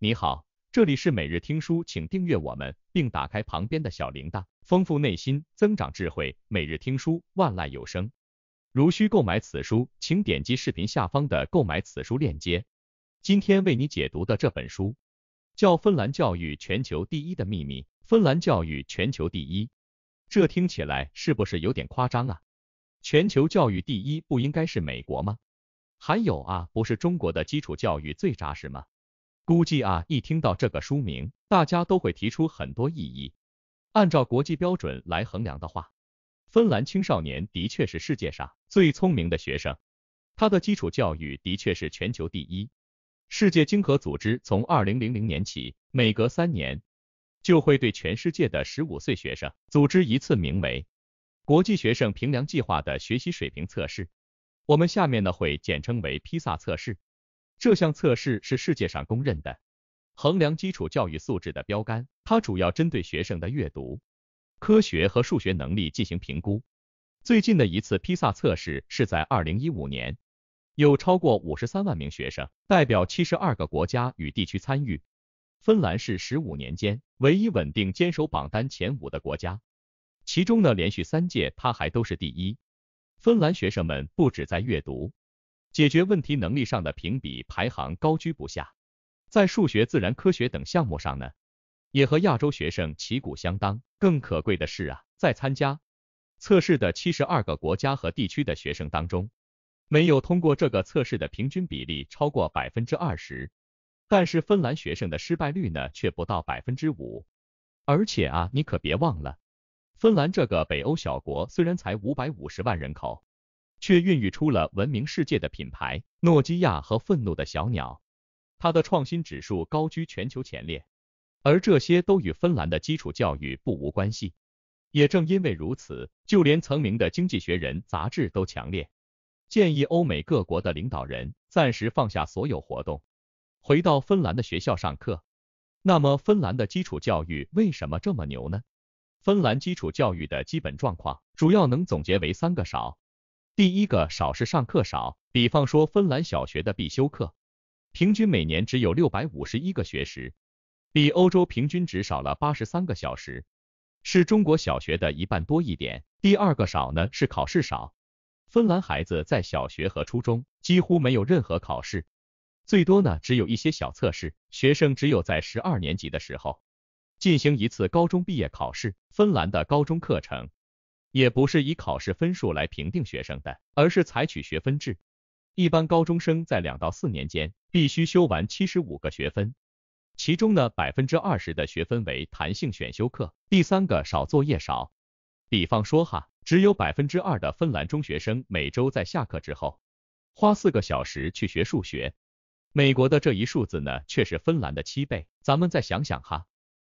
你好，这里是每日听书，请订阅我们，并打开旁边的小铃铛，丰富内心，增长智慧。每日听书，万籁有声。如需购买此书，请点击视频下方的购买此书链接。今天为你解读的这本书叫《芬兰教育全球第一的秘密》，芬兰教育全球第一，这听起来是不是有点夸张啊？全球教育第一不应该是美国吗？还有啊，不是中国的基础教育最扎实吗？估计啊，一听到这个书名，大家都会提出很多异议。按照国际标准来衡量的话，芬兰青少年的确是世界上最聪明的学生，他的基础教育的确是全球第一。世界经合组织从2000年起，每隔三年就会对全世界的15岁学生组织一次名为“国际学生评量计划”的学习水平测试，我们下面呢会简称为“披萨测试”。这项测试是世界上公认的衡量基础教育素质的标杆，它主要针对学生的阅读、科学和数学能力进行评估。最近的一次披萨测试是在二零一五年，有超过五十三万名学生代表七十二个国家与地区参与。芬兰是十五年间唯一稳定坚守榜单前五的国家，其中呢连续三届它还都是第一。芬兰学生们不止在阅读。解决问题能力上的评比排行高居不下，在数学、自然科学等项目上呢，也和亚洲学生旗鼓相当。更可贵的是啊，在参加测试的七十二个国家和地区的学生当中，没有通过这个测试的平均比例超过百分之二十。但是芬兰学生的失败率呢，却不到百分之五。而且啊，你可别忘了，芬兰这个北欧小国虽然才五百五十万人口。却孕育出了闻名世界的品牌诺基亚和愤怒的小鸟，它的创新指数高居全球前列，而这些都与芬兰的基础教育不无关系。也正因为如此，就连曾名的《经济学人》杂志都强烈建议欧美各国的领导人暂时放下所有活动，回到芬兰的学校上课。那么，芬兰的基础教育为什么这么牛呢？芬兰基础教育的基本状况主要能总结为三个少。第一个少是上课少，比方说芬兰小学的必修课，平均每年只有六百五十一个学时，比欧洲平均值少了八十三个小时，是中国小学的一半多一点。第二个少呢是考试少，芬兰孩子在小学和初中几乎没有任何考试，最多呢只有一些小测试，学生只有在十二年级的时候进行一次高中毕业考试。芬兰的高中课程。也不是以考试分数来评定学生的，而是采取学分制。一般高中生在两到四年间必须修完七十五个学分，其中呢百分之二十的学分为弹性选修课。第三个少作业少，比方说哈，只有百分之二的芬兰中学生每周在下课之后花四个小时去学数学，美国的这一数字呢却是芬兰的七倍。咱们再想想哈，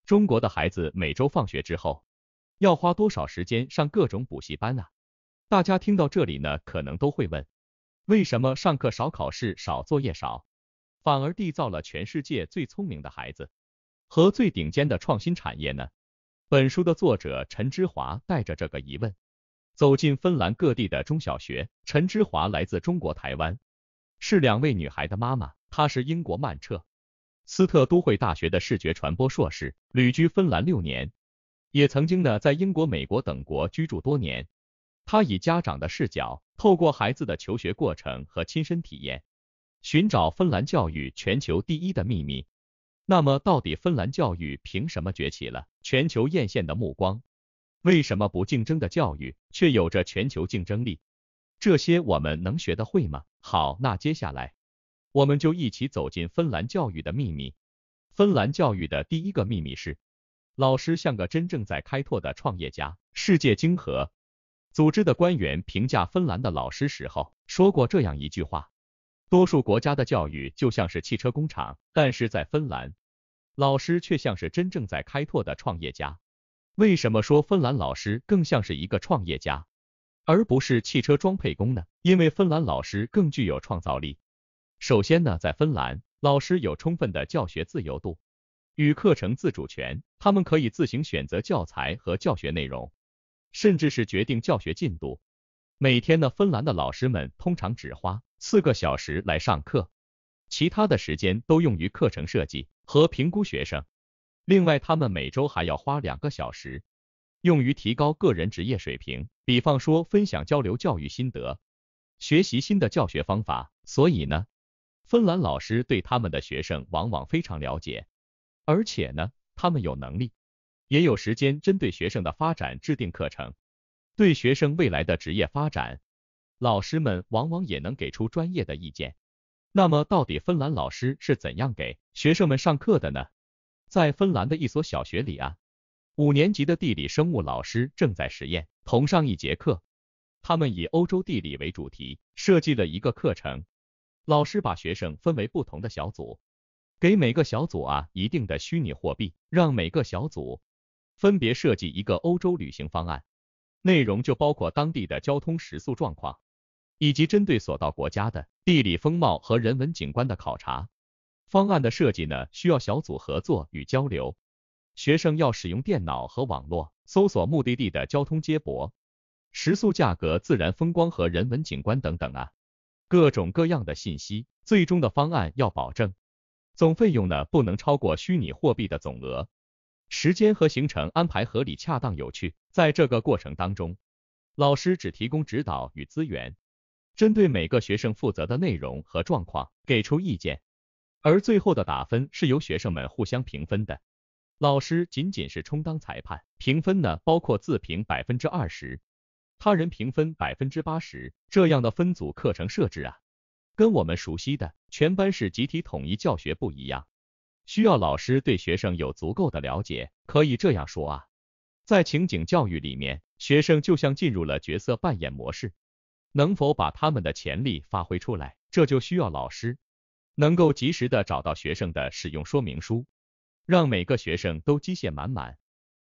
中国的孩子每周放学之后。要花多少时间上各种补习班啊？大家听到这里呢，可能都会问，为什么上课少、考试少、作业少，反而缔造了全世界最聪明的孩子和最顶尖的创新产业呢？本书的作者陈之华带着这个疑问，走进芬兰各地的中小学。陈之华来自中国台湾，是两位女孩的妈妈，她是英国曼彻斯特都会大学的视觉传播硕士，旅居芬兰六年。也曾经呢，在英国、美国等国居住多年。他以家长的视角，透过孩子的求学过程和亲身体验，寻找芬兰教育全球第一的秘密。那么，到底芬兰教育凭什么崛起了？全球艳羡的目光？为什么不竞争的教育却有着全球竞争力？这些我们能学得会吗？好，那接下来我们就一起走进芬兰教育的秘密。芬兰教育的第一个秘密是。老师像个真正在开拓的创业家。世界经合组织的官员评价芬兰的老师时候说过这样一句话：多数国家的教育就像是汽车工厂，但是在芬兰，老师却像是真正在开拓的创业家。为什么说芬兰老师更像是一个创业家，而不是汽车装配工呢？因为芬兰老师更具有创造力。首先呢，在芬兰，老师有充分的教学自由度与课程自主权。他们可以自行选择教材和教学内容，甚至是决定教学进度。每天呢，芬兰的老师们通常只花四个小时来上课，其他的时间都用于课程设计和评估学生。另外，他们每周还要花两个小时，用于提高个人职业水平，比方说分享交流教育心得、学习新的教学方法。所以呢，芬兰老师对他们的学生往往非常了解，而且呢。他们有能力，也有时间针对学生的发展制定课程，对学生未来的职业发展，老师们往往也能给出专业的意见。那么，到底芬兰老师是怎样给学生们上课的呢？在芬兰的一所小学里啊，五年级的地理生物老师正在实验同上一节课，他们以欧洲地理为主题设计了一个课程，老师把学生分为不同的小组。给每个小组啊一定的虚拟货币，让每个小组分别设计一个欧洲旅行方案，内容就包括当地的交通、食宿状况，以及针对所到国家的地理风貌和人文景观的考察。方案的设计呢需要小组合作与交流，学生要使用电脑和网络搜索目的地的交通、接驳、食宿价格、自然风光和人文景观等等啊各种各样的信息。最终的方案要保证。总费用呢不能超过虚拟货币的总额，时间和行程安排合理、恰当、有趣。在这个过程当中，老师只提供指导与资源，针对每个学生负责的内容和状况给出意见，而最后的打分是由学生们互相评分的，老师仅仅是充当裁判。评分呢包括自评百分之二十，他人评分百分之八十这样的分组课程设置啊。跟我们熟悉的全班是集体统一教学不一样，需要老师对学生有足够的了解。可以这样说啊，在情景教育里面，学生就像进入了角色扮演模式，能否把他们的潜力发挥出来，这就需要老师能够及时的找到学生的使用说明书，让每个学生都机械满满。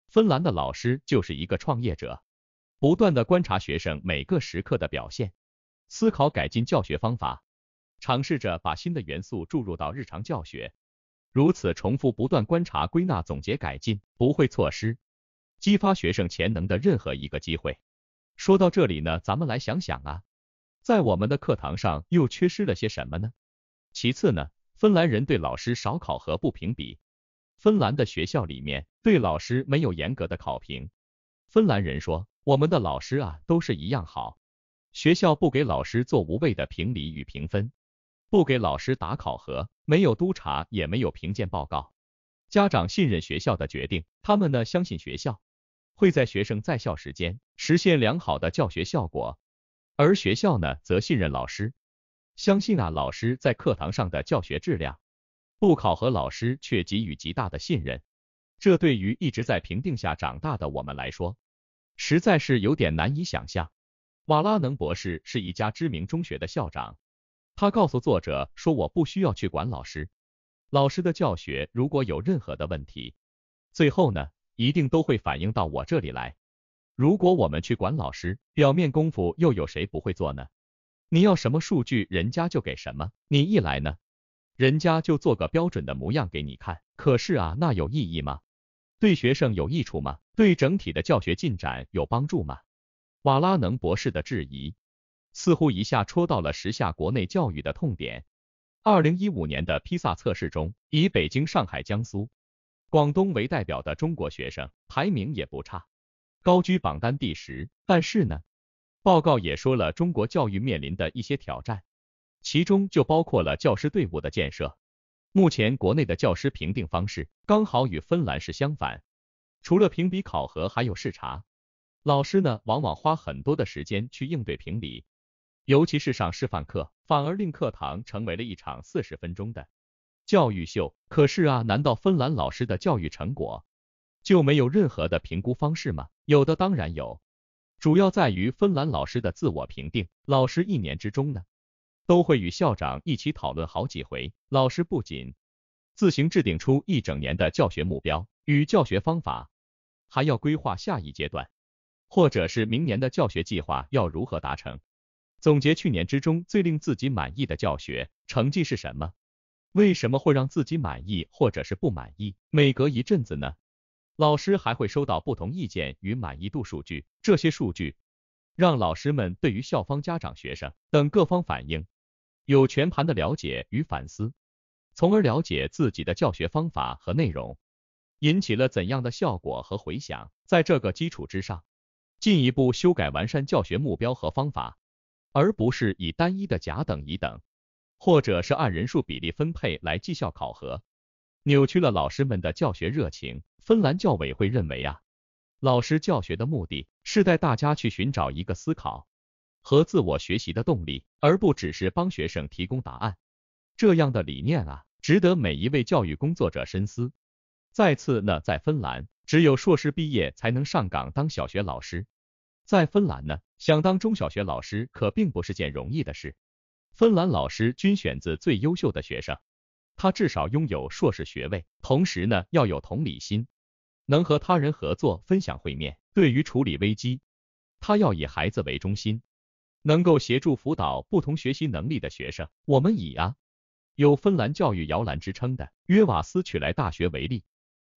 芬兰的老师就是一个创业者，不断的观察学生每个时刻的表现，思考改进教学方法。尝试着把新的元素注入到日常教学，如此重复不断观察、归纳、总结、改进，不会错失激发学生潜能的任何一个机会。说到这里呢，咱们来想想啊，在我们的课堂上又缺失了些什么呢？其次呢，芬兰人对老师少考核、不评比。芬兰的学校里面对老师没有严格的考评。芬兰人说，我们的老师啊都是一样好，学校不给老师做无谓的评理与评分。不给老师打考核，没有督查，也没有评鉴报告。家长信任学校的决定，他们呢相信学校会在学生在校时间实现良好的教学效果，而学校呢则信任老师，相信啊老师在课堂上的教学质量。不考核老师，却给予极大的信任，这对于一直在评定下长大的我们来说，实在是有点难以想象。瓦拉能博士是一家知名中学的校长。他告诉作者说：“我不需要去管老师，老师的教学如果有任何的问题，最后呢，一定都会反映到我这里来。如果我们去管老师，表面功夫又有谁不会做呢？你要什么数据，人家就给什么，你一来呢，人家就做个标准的模样给你看。可是啊，那有意义吗？对学生有益处吗？对整体的教学进展有帮助吗？”瓦拉能博士的质疑。似乎一下戳到了时下国内教育的痛点。二零一五年的披萨测试中，以北京、上海、江苏、广东为代表的中国学生排名也不差，高居榜单第十。但是呢，报告也说了中国教育面临的一些挑战，其中就包括了教师队伍的建设。目前国内的教师评定方式刚好与芬兰是相反，除了评比考核，还有视察。老师呢，往往花很多的时间去应对评比。尤其是上示范课，反而令课堂成为了一场四十分钟的教育秀。可是啊，难道芬兰老师的教育成果就没有任何的评估方式吗？有的，当然有，主要在于芬兰老师的自我评定。老师一年之中呢，都会与校长一起讨论好几回。老师不仅自行制定出一整年的教学目标与教学方法，还要规划下一阶段，或者是明年的教学计划要如何达成。总结去年之中最令自己满意的教学成绩是什么？为什么会让自己满意或者是不满意？每隔一阵子呢，老师还会收到不同意见与满意度数据，这些数据让老师们对于校方、家长、学生等各方反应有全盘的了解与反思，从而了解自己的教学方法和内容引起了怎样的效果和回响。在这个基础之上，进一步修改完善教学目标和方法。而不是以单一的甲等乙等，或者是按人数比例分配来绩效考核，扭曲了老师们的教学热情。芬兰教委会认为啊，老师教学的目的是带大家去寻找一个思考和自我学习的动力，而不只是帮学生提供答案。这样的理念啊，值得每一位教育工作者深思。再次呢，在芬兰，只有硕士毕业才能上岗当小学老师。在芬兰呢，想当中小学老师可并不是件容易的事。芬兰老师均选自最优秀的学生，他至少拥有硕士学位，同时呢要有同理心，能和他人合作分享会面。对于处理危机，他要以孩子为中心，能够协助辅导不同学习能力的学生。我们以啊有芬兰教育摇篮之称的约瓦斯曲莱大学为例，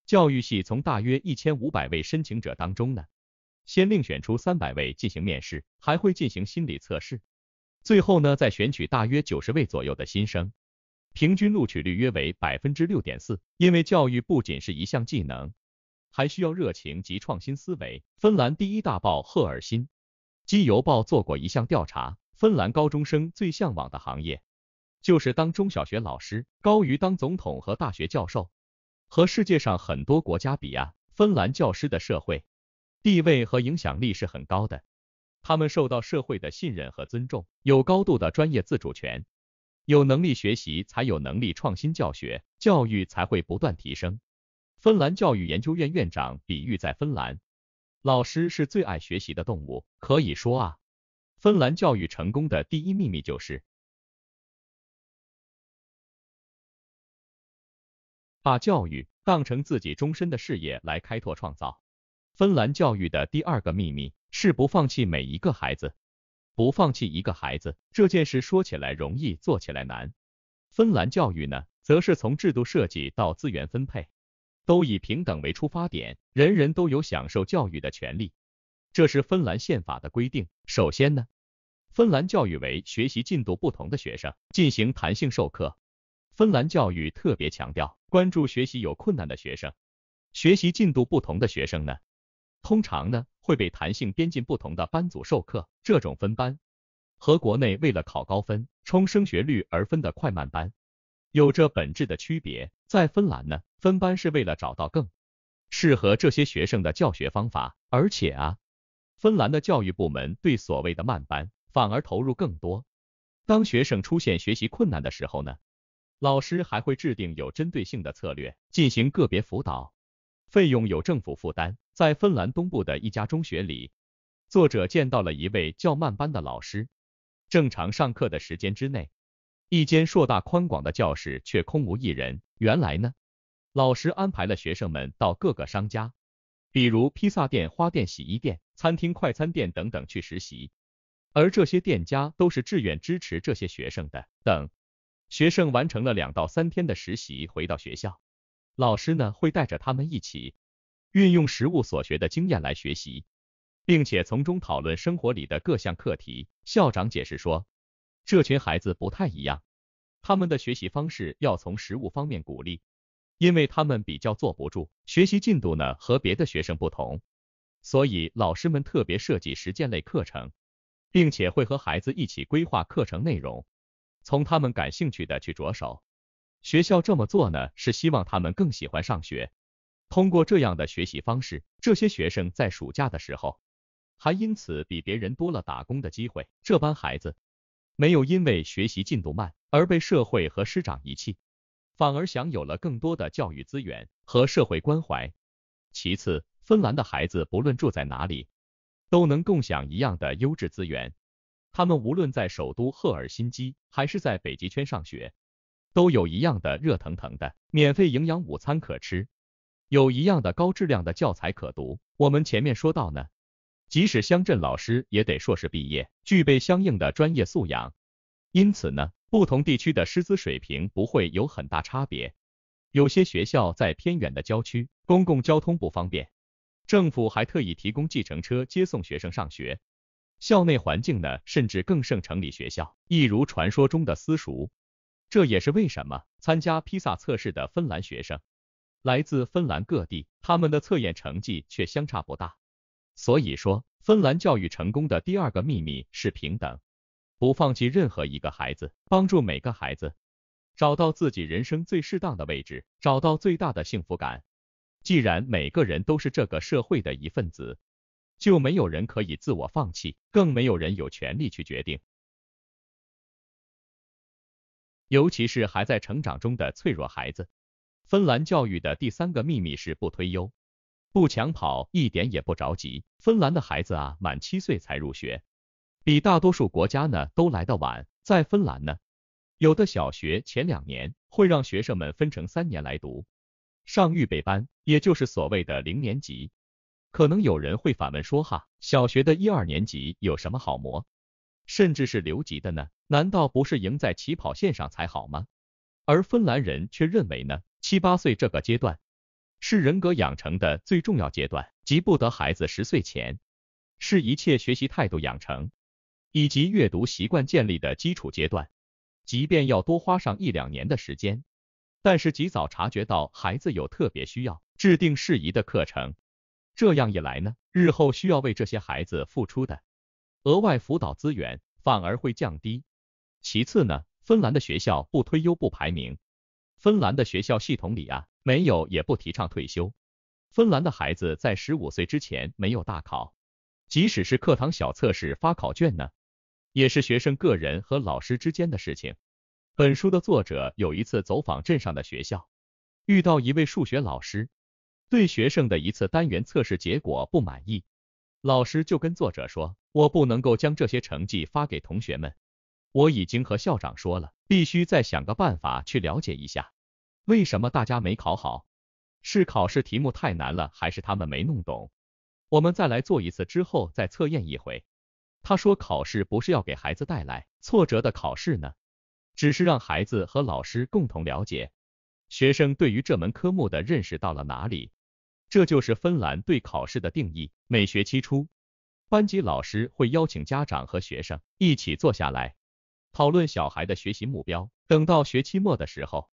教育系从大约一千五百位申请者当中呢。先另选出三百位进行面试，还会进行心理测试，最后呢再选取大约九十位左右的新生，平均录取率约为百分之六点四。因为教育不仅是一项技能，还需要热情及创新思维。芬兰第一大报赫尔辛基邮报做过一项调查，芬兰高中生最向往的行业就是当中小学老师，高于当总统和大学教授。和世界上很多国家比啊，芬兰教师的社会。地位和影响力是很高的，他们受到社会的信任和尊重，有高度的专业自主权，有能力学习，才有能力创新教学，教育才会不断提升。芬兰教育研究院院长比喻，在芬兰，老师是最爱学习的动物，可以说啊，芬兰教育成功的第一秘密就是把教育当成自己终身的事业来开拓创造。芬兰教育的第二个秘密是不放弃每一个孩子，不放弃一个孩子这件事说起来容易，做起来难。芬兰教育呢，则是从制度设计到资源分配，都以平等为出发点，人人都有享受教育的权利，这是芬兰宪法的规定。首先呢，芬兰教育为学习进度不同的学生进行弹性授课。芬兰教育特别强调关注学习有困难的学生，学习进度不同的学生呢？通常呢会被弹性编进不同的班组授课，这种分班和国内为了考高分、冲升学率而分的快慢班有着本质的区别。在芬兰呢，分班是为了找到更适合这些学生的教学方法，而且啊，芬兰的教育部门对所谓的慢班反而投入更多。当学生出现学习困难的时候呢，老师还会制定有针对性的策略进行个别辅导，费用由政府负担。在芬兰东部的一家中学里，作者见到了一位叫曼班的老师。正常上课的时间之内，一间硕大宽广的教室却空无一人。原来呢，老师安排了学生们到各个商家，比如披萨店、花店、洗衣店、餐厅、快餐店等等去实习。而这些店家都是志愿支持这些学生的。等学生完成了两到三天的实习，回到学校，老师呢会带着他们一起。运用实物所学的经验来学习，并且从中讨论生活里的各项课题。校长解释说，这群孩子不太一样，他们的学习方式要从实物方面鼓励，因为他们比较坐不住，学习进度呢和别的学生不同，所以老师们特别设计实践类课程，并且会和孩子一起规划课程内容，从他们感兴趣的去着手。学校这么做呢，是希望他们更喜欢上学。通过这样的学习方式，这些学生在暑假的时候，还因此比别人多了打工的机会。这班孩子没有因为学习进度慢而被社会和师长遗弃，反而享有了更多的教育资源和社会关怀。其次，芬兰的孩子不论住在哪里，都能共享一样的优质资源。他们无论在首都赫尔辛基，还是在北极圈上学，都有一样的热腾腾的免费营养午餐可吃。有一样的高质量的教材可读。我们前面说到呢，即使乡镇老师也得硕士毕业，具备相应的专业素养。因此呢，不同地区的师资水平不会有很大差别。有些学校在偏远的郊区，公共交通不方便，政府还特意提供计程车接送学生上学。校内环境呢，甚至更胜城里学校，一如传说中的私塾。这也是为什么参加披萨测试的芬兰学生。来自芬兰各地，他们的测验成绩却相差不大。所以说，芬兰教育成功的第二个秘密是平等，不放弃任何一个孩子，帮助每个孩子找到自己人生最适当的位置，找到最大的幸福感。既然每个人都是这个社会的一份子，就没有人可以自我放弃，更没有人有权利去决定。尤其是还在成长中的脆弱孩子。芬兰教育的第三个秘密是不推优、不抢跑，一点也不着急。芬兰的孩子啊，满七岁才入学，比大多数国家呢都来得晚。在芬兰呢，有的小学前两年会让学生们分成三年来读，上预备班，也就是所谓的零年级。可能有人会反问说，哈，小学的一二年级有什么好磨？甚至是留级的呢？难道不是赢在起跑线上才好吗？而芬兰人却认为呢？七八岁这个阶段是人格养成的最重要阶段，急不得孩子十岁前，是一切学习态度养成以及阅读习惯建立的基础阶段。即便要多花上一两年的时间，但是及早察觉到孩子有特别需要，制定适宜的课程，这样一来呢，日后需要为这些孩子付出的额外辅导资源反而会降低。其次呢，芬兰的学校不推优不排名。芬兰的学校系统里啊，没有也不提倡退休。芬兰的孩子在十五岁之前没有大考，即使是课堂小测试发考卷呢，也是学生个人和老师之间的事情。本书的作者有一次走访镇上的学校，遇到一位数学老师，对学生的一次单元测试结果不满意，老师就跟作者说：“我不能够将这些成绩发给同学们，我已经和校长说了，必须再想个办法去了解一下。”为什么大家没考好？是考试题目太难了，还是他们没弄懂？我们再来做一次，之后再测验一回。他说，考试不是要给孩子带来挫折的考试呢，只是让孩子和老师共同了解学生对于这门科目的认识到了哪里。这就是芬兰对考试的定义。每学期初，班级老师会邀请家长和学生一起坐下来讨论小孩的学习目标。等到学期末的时候。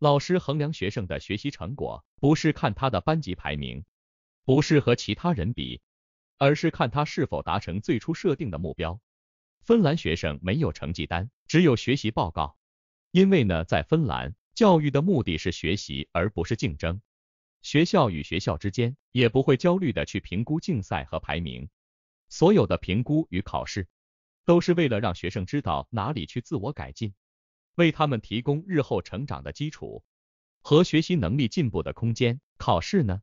老师衡量学生的学习成果，不是看他的班级排名，不是和其他人比，而是看他是否达成最初设定的目标。芬兰学生没有成绩单，只有学习报告。因为呢，在芬兰，教育的目的是学习，而不是竞争。学校与学校之间也不会焦虑的去评估竞赛和排名。所有的评估与考试，都是为了让学生知道哪里去自我改进。为他们提供日后成长的基础和学习能力进步的空间。考试呢，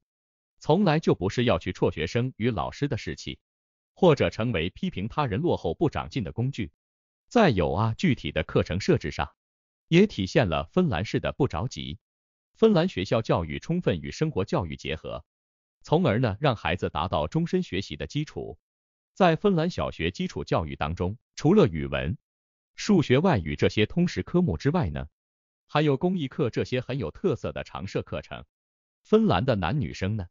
从来就不是要去辍学生与老师的士气，或者成为批评他人落后不长进的工具。再有啊，具体的课程设置上，也体现了芬兰式的不着急。芬兰学校教育充分与生活教育结合，从而呢，让孩子达到终身学习的基础。在芬兰小学基础教育当中，除了语文，数学、外语这些通识科目之外呢，还有公益课这些很有特色的常设课程。芬兰的男女生呢，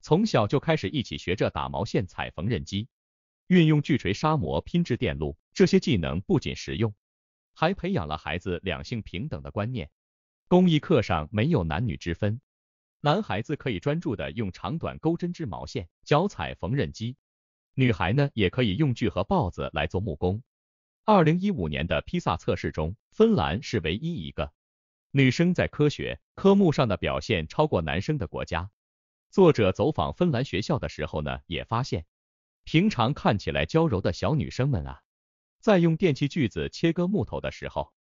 从小就开始一起学着打毛线、踩缝纫机、运用巨锤砂磨、拼制电路。这些技能不仅实用，还培养了孩子两性平等的观念。公益课上没有男女之分，男孩子可以专注的用长短钩针织毛线、脚踩缝纫机，女孩呢也可以用锯和刨子来做木工。二零一五年的披萨测试中，芬兰是唯一一个女生在科学科目上的表现超过男生的国家。作者走访芬兰学校的时候呢，也发现，平常看起来娇柔的小女生们啊，在用电器锯子切割木头的时候，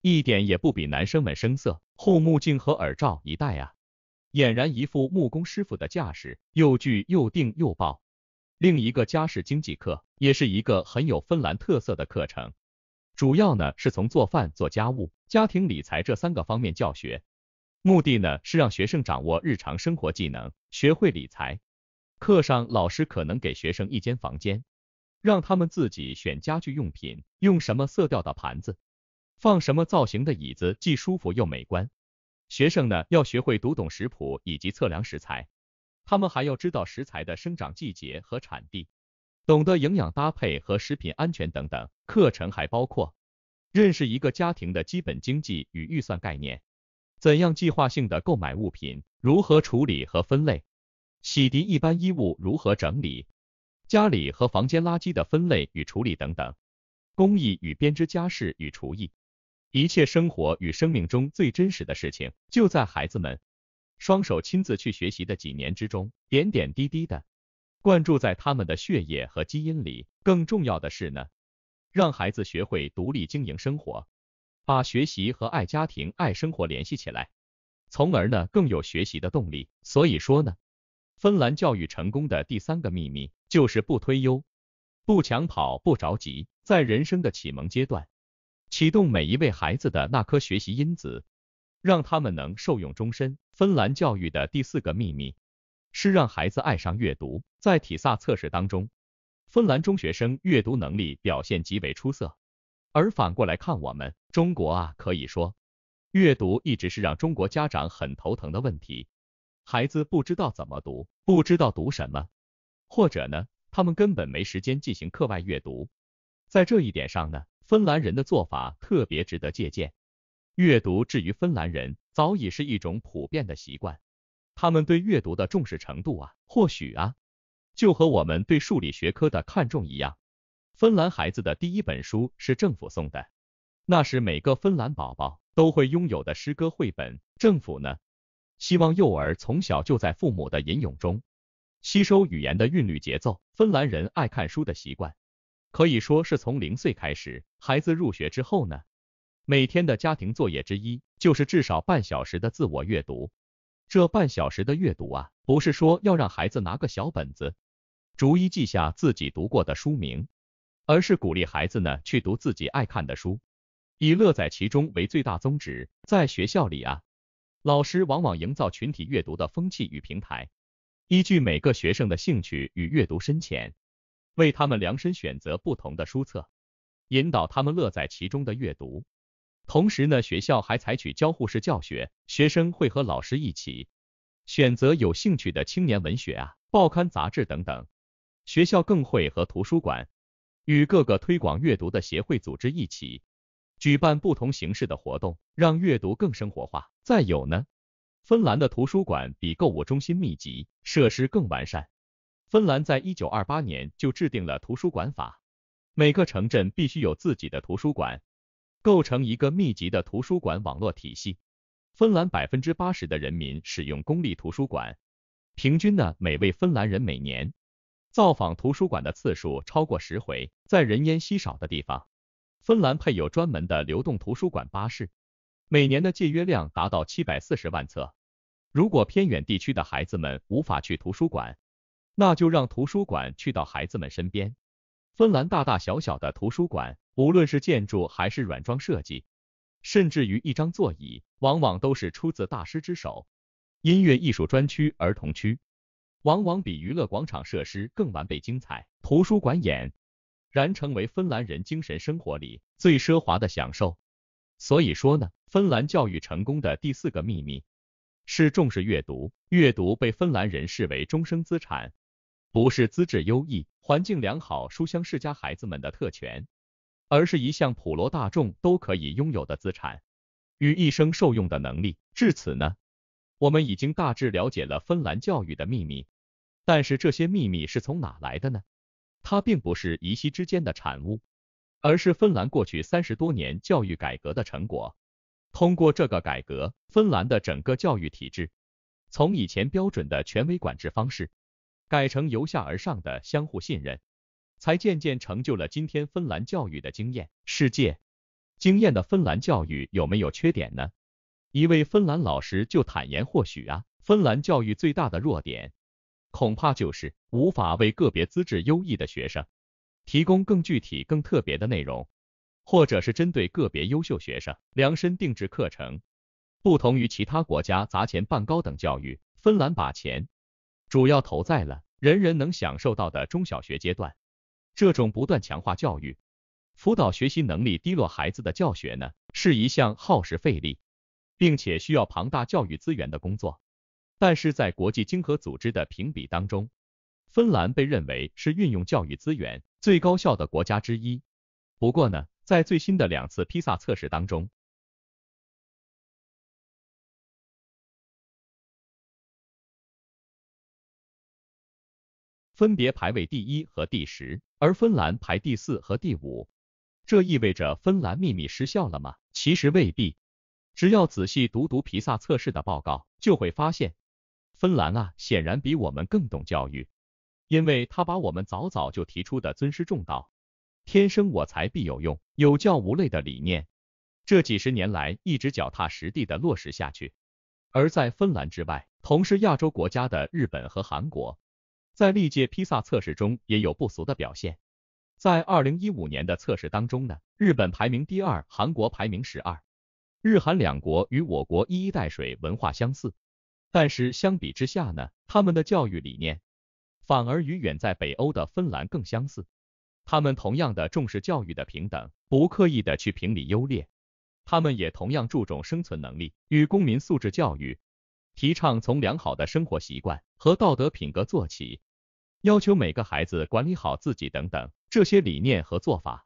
一点也不比男生们生涩，护目镜和耳罩一戴啊，俨然一副木工师傅的架势，又锯又钉又爆。另一个家事经济课，也是一个很有芬兰特色的课程，主要呢是从做饭、做家务、家庭理财这三个方面教学，目的呢是让学生掌握日常生活技能，学会理财。课上老师可能给学生一间房间，让他们自己选家具用品，用什么色调的盘子，放什么造型的椅子，既舒服又美观。学生呢要学会读懂食谱以及测量食材。他们还要知道食材的生长季节和产地，懂得营养搭配和食品安全等等。课程还包括认识一个家庭的基本经济与预算概念，怎样计划性的购买物品，如何处理和分类，洗涤一般衣物，如何整理家里和房间垃圾的分类与处理等等。工艺与编织，家事与厨艺，一切生活与生命中最真实的事情，就在孩子们。双手亲自去学习的几年之中，点点滴滴的灌注在他们的血液和基因里。更重要的是呢，让孩子学会独立经营生活，把学习和爱家庭、爱生活联系起来，从而呢更有学习的动力。所以说呢，芬兰教育成功的第三个秘密就是不推优、不抢跑、不着急，在人生的启蒙阶段启动每一位孩子的那颗学习因子，让他们能受用终身。芬兰教育的第四个秘密是让孩子爱上阅读。在体萨测试当中，芬兰中学生阅读能力表现极为出色，而反过来看我们中国啊，可以说阅读一直是让中国家长很头疼的问题。孩子不知道怎么读，不知道读什么，或者呢，他们根本没时间进行课外阅读。在这一点上呢，芬兰人的做法特别值得借鉴。阅读，至于芬兰人。早已是一种普遍的习惯，他们对阅读的重视程度啊，或许啊，就和我们对数理学科的看重一样。芬兰孩子的第一本书是政府送的，那是每个芬兰宝宝都会拥有的诗歌绘本。政府呢，希望幼儿从小就在父母的吟咏中，吸收语言的韵律节奏。芬兰人爱看书的习惯，可以说是从零岁开始。孩子入学之后呢？每天的家庭作业之一就是至少半小时的自我阅读。这半小时的阅读啊，不是说要让孩子拿个小本子，逐一记下自己读过的书名，而是鼓励孩子呢去读自己爱看的书，以乐在其中为最大宗旨。在学校里啊，老师往往营造群体阅读的风气与平台，依据每个学生的兴趣与阅读深浅，为他们量身选择不同的书册，引导他们乐在其中的阅读。同时呢，学校还采取交互式教学，学生会和老师一起选择有兴趣的青年文学啊、报刊杂志等等。学校更会和图书馆与各个推广阅读的协会组织一起举办不同形式的活动，让阅读更生活化。再有呢，芬兰的图书馆比购物中心密集，设施更完善。芬兰在一九二八年就制定了图书馆法，每个城镇必须有自己的图书馆。构成一个密集的图书馆网络体系，芬兰百分之八十的人民使用公立图书馆，平均呢每位芬兰人每年造访图书馆的次数超过十回。在人烟稀少的地方，芬兰配有专门的流动图书馆巴士，每年的借阅量达到七百四十万册。如果偏远地区的孩子们无法去图书馆，那就让图书馆去到孩子们身边。芬兰大大小小的图书馆。无论是建筑还是软装设计，甚至于一张座椅，往往都是出自大师之手。音乐艺术专区、儿童区，往往比娱乐广场设施更完备、精彩。图书馆俨然成为芬兰人精神生活里最奢华的享受。所以说呢，芬兰教育成功的第四个秘密是重视阅读。阅读被芬兰人视为终生资产，不是资质优异、环境良好、书香世家孩子们的特权。而是一项普罗大众都可以拥有的资产与一生受用的能力。至此呢，我们已经大致了解了芬兰教育的秘密。但是这些秘密是从哪来的呢？它并不是一息之间的产物，而是芬兰过去三十多年教育改革的成果。通过这个改革，芬兰的整个教育体制从以前标准的权威管制方式，改成由下而上的相互信任。才渐渐成就了今天芬兰教育的经验世界。经验的芬兰教育有没有缺点呢？一位芬兰老师就坦言，或许啊，芬兰教育最大的弱点，恐怕就是无法为个别资质优异的学生，提供更具体、更特别的内容，或者是针对个别优秀学生量身定制课程。不同于其他国家砸钱办高等教育，芬兰把钱主要投在了人人能享受到的中小学阶段。这种不断强化教育、辅导学习能力低落孩子的教学呢，是一项耗时费力，并且需要庞大教育资源的工作。但是在国际经合组织的评比当中，芬兰被认为是运用教育资源最高效的国家之一。不过呢，在最新的两次披萨测试当中，分别排位第一和第十，而芬兰排第四和第五，这意味着芬兰秘密失效了吗？其实未必，只要仔细读读皮萨测试的报告，就会发现，芬兰啊显然比我们更懂教育，因为他把我们早早就提出的尊师重道、天生我材必有用、有教无类的理念，这几十年来一直脚踏实地的落实下去。而在芬兰之外，同是亚洲国家的日本和韩国。在历届披萨测试中也有不俗的表现。在二零一五年的测试当中呢，日本排名第二，韩国排名十二。日韩两国与我国一衣带水，文化相似。但是相比之下呢，他们的教育理念反而与远在北欧的芬兰更相似。他们同样的重视教育的平等，不刻意的去评理优劣。他们也同样注重生存能力与公民素质教育，提倡从良好的生活习惯和道德品格做起。要求每个孩子管理好自己等等，这些理念和做法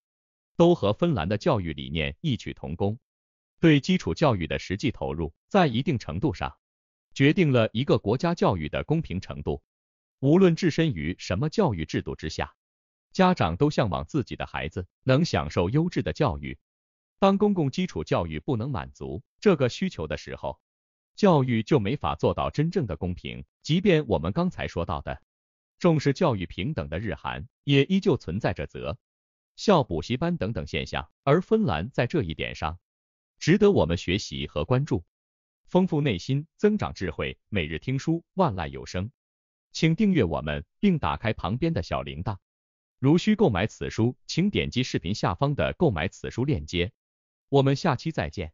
都和芬兰的教育理念异曲同工。对基础教育的实际投入，在一定程度上决定了一个国家教育的公平程度。无论置身于什么教育制度之下，家长都向往自己的孩子能享受优质的教育。当公共基础教育不能满足这个需求的时候，教育就没法做到真正的公平。即便我们刚才说到的。重视教育平等的日韩，也依旧存在着择校、补习班等等现象，而芬兰在这一点上值得我们学习和关注。丰富内心，增长智慧，每日听书万籁有声，请订阅我们并打开旁边的小铃铛。如需购买此书，请点击视频下方的购买此书链接。我们下期再见。